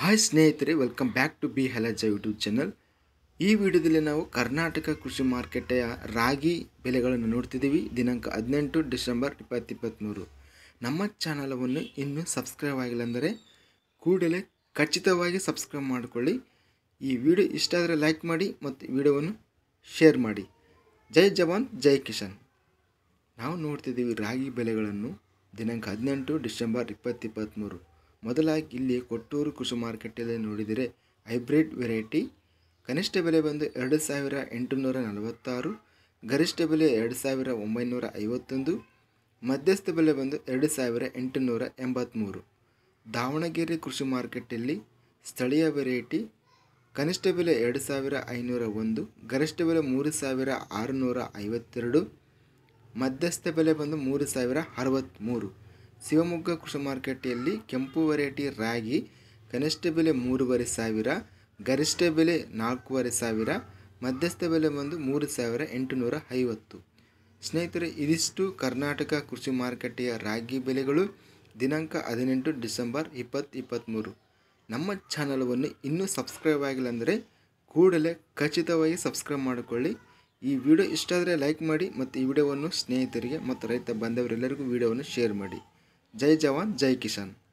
hi ಸ್ನೇಹಿತರೆ welcome back to ಬಿ ಹೆಲಜ ಯೂಟ್ಯೂಬ್ ಚಾನಲ್ ಈ ವಿಡಿಯೋದಲ್ಲಿ ನಾವು ಕರ್ನಾಟಕ ಕೃಷಿ ಮಾರುಕಟ್ಟೆಯ ರಾಗಿ ಬೆಲೆಗಳನ್ನು ನೋಡ್ತಿದ್ದೀವಿ ದಿನಾಂಕ ಹದಿನೆಂಟು ಡಿಸೆಂಬರ್ ಇಪ್ಪತ್ತಿಪ್ಪತ್ತ್ಮೂರು ನಮ್ಮ ಚಾನಲವನ್ನು ಇನ್ನೂ ಸಬ್ಸ್ಕ್ರೈಬ್ ಆಗಿಲ್ಲ ಅಂದರೆ ಕೂಡಲೇ ಖಚಿತವಾಗಿ ಸಬ್ಸ್ಕ್ರೈಬ್ ಮಾಡಿಕೊಳ್ಳಿ ಈ ವಿಡಿಯೋ ಇಷ್ಟ ಆದರೆ ಲೈಕ್ ಮಾಡಿ ಮತ್ತು ವಿಡಿಯೋವನ್ನು ಶೇರ್ ಮಾಡಿ ಜೈ ಜವಾನ್ ಜೈ ಕಿಶನ್ ನಾವು ನೋಡ್ತಿದ್ದೀವಿ ರಾಗಿ ಬೆಲೆಗಳನ್ನು ದಿನಾಂಕ ಹದಿನೆಂಟು ಡಿಸೆಂಬರ್ ಇಪ್ಪತ್ತಿಪ್ಪತ್ತ್ಮೂರು ಮೊದಲಾಗಿ ಇಲ್ಲಿ ಕೊಟ್ಟೂರು ಕೃಷಿ ಮಾರುಕಟ್ಟೆಯಲ್ಲಿ ನೋಡಿದರೆ ಹೈಬ್ರಿಡ್ ವೆರೈಟಿ ಕನಿಷ್ಠ ಬೆಲೆ ಬಂದು ಎರಡು ಸಾವಿರ ಎಂಟುನೂರ ನಲವತ್ತಾರು ಗರಿಷ್ಠ ಬೆಲೆ ಎರಡು ಸಾವಿರ ಒಂಬೈನೂರ ಐವತ್ತೊಂದು ಮಧ್ಯಸ್ಥ ಬೆಲೆ ಬಂದು ಎರಡು ಸಾವಿರ ಎಂಟುನೂರ ಎಂಬತ್ತ್ಮೂರು ದಾವಣಗೆರೆ ಕೃಷಿ ಮಾರುಕಟ್ಟೆಯಲ್ಲಿ ಸ್ಥಳೀಯ ವೆರೈಟಿ ಕನಿಷ್ಠ ಬೆಲೆ ಎರಡು ಸಾವಿರ ಐನೂರ ಒಂದು ಗರಿಷ್ಠ ಬೆಲೆ ಮೂರು ಸಾವಿರ ಆರುನೂರ ಐವತ್ತೆರಡು ಮಧ್ಯಸ್ಥ ಬೆಲೆ ಬಂದು ಮೂರು ಸಾವಿರ ಅರವತ್ತ್ಮೂರು ಶಿವಮೊಗ್ಗ ಕೃಷಿ ಮಾರುಕಟ್ಟೆಯಲ್ಲಿ ಕೆಂಪು ವೆರೈಟಿ ರಾಗಿ ಕನಿಷ್ಠ ಬೆಲೆ ಮೂರುವರೆ ಸಾವಿರ ಗರಿಷ್ಠ ಬೆಲೆ ನಾಲ್ಕೂವರೆ ಸಾವಿರ ಮಧ್ಯಸ್ಥ ಬೆಲೆ ಬಂದು ಮೂರು ಸಾವಿರ ಎಂಟುನೂರ ಐವತ್ತು ಸ್ನೇಹಿತರೆ ಇದಿಷ್ಟು ಕರ್ನಾಟಕ ಕೃಷಿ ಮಾರುಕಟ್ಟೆಯ ರಾಗಿ ಬೆಲೆಗಳು ದಿನಾಂಕ ಹದಿನೆಂಟು ಡಿಸೆಂಬರ್ ಇಪ್ಪತ್ತು ಇಪ್ಪತ್ತ್ಮೂರು ನಮ್ಮ ಚಾನಲವನ್ನು ಇನ್ನೂ ಸಬ್ಸ್ಕ್ರೈಬ್ ಆಗಿಲ್ಲ ಅಂದರೆ ಕೂಡಲೇ ಖಚಿತವಾಗಿ ಸಬ್ಸ್ಕ್ರೈಬ್ ಮಾಡಿಕೊಳ್ಳಿ ಈ ವಿಡಿಯೋ ಇಷ್ಟ ಆದರೆ ಲೈಕ್ ಮಾಡಿ ಮತ್ತು ಈ ವಿಡಿಯೋವನ್ನು ಸ್ನೇಹಿತರಿಗೆ ಮತ್ತು ರೈತ ಬಂದವರೆಲ್ಲರಿಗೂ ವಿಡಿಯೋವನ್ನು ಶೇರ್ ಮಾಡಿ जय जवान जय किसान